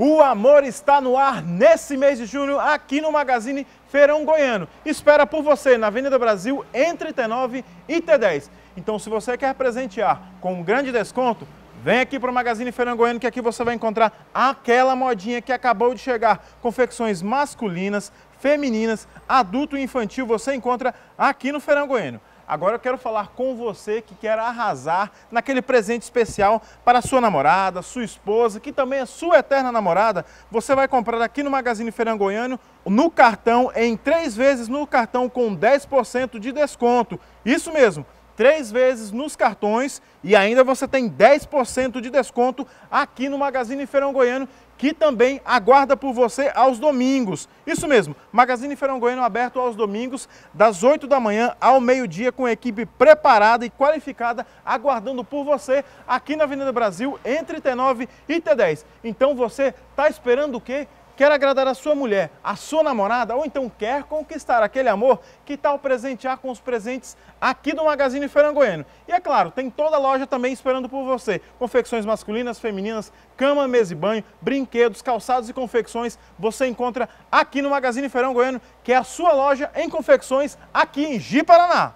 O amor está no ar nesse mês de junho aqui no Magazine Feirão Goiano. Espera por você na Avenida Brasil entre T9 e T10. Então, se você quer presentear com um grande desconto, vem aqui para o Magazine Feirão Goiano que aqui você vai encontrar aquela modinha que acabou de chegar. Confecções masculinas, femininas, adulto e infantil você encontra aqui no Feirão Goiano. Agora eu quero falar com você que quer arrasar naquele presente especial para sua namorada, sua esposa, que também é sua eterna namorada. Você vai comprar aqui no Magazine Ferangoiano no cartão, em três vezes no cartão com 10% de desconto. Isso mesmo três vezes nos cartões e ainda você tem 10% de desconto aqui no Magazine Feirão Goiano, que também aguarda por você aos domingos. Isso mesmo, Magazine Feirão Goiano aberto aos domingos, das 8 da manhã ao meio-dia, com equipe preparada e qualificada, aguardando por você aqui na Avenida Brasil, entre T9 e T10. Então você está esperando o quê? Quer agradar a sua mulher, a sua namorada ou então quer conquistar aquele amor? Que tal presentear com os presentes aqui do Magazine Ferangoiano? E é claro, tem toda a loja também esperando por você. Confecções masculinas, femininas, cama, mesa e banho, brinquedos, calçados e confecções você encontra aqui no Magazine Ferangoiano, que é a sua loja em confecções aqui em Ji Paraná.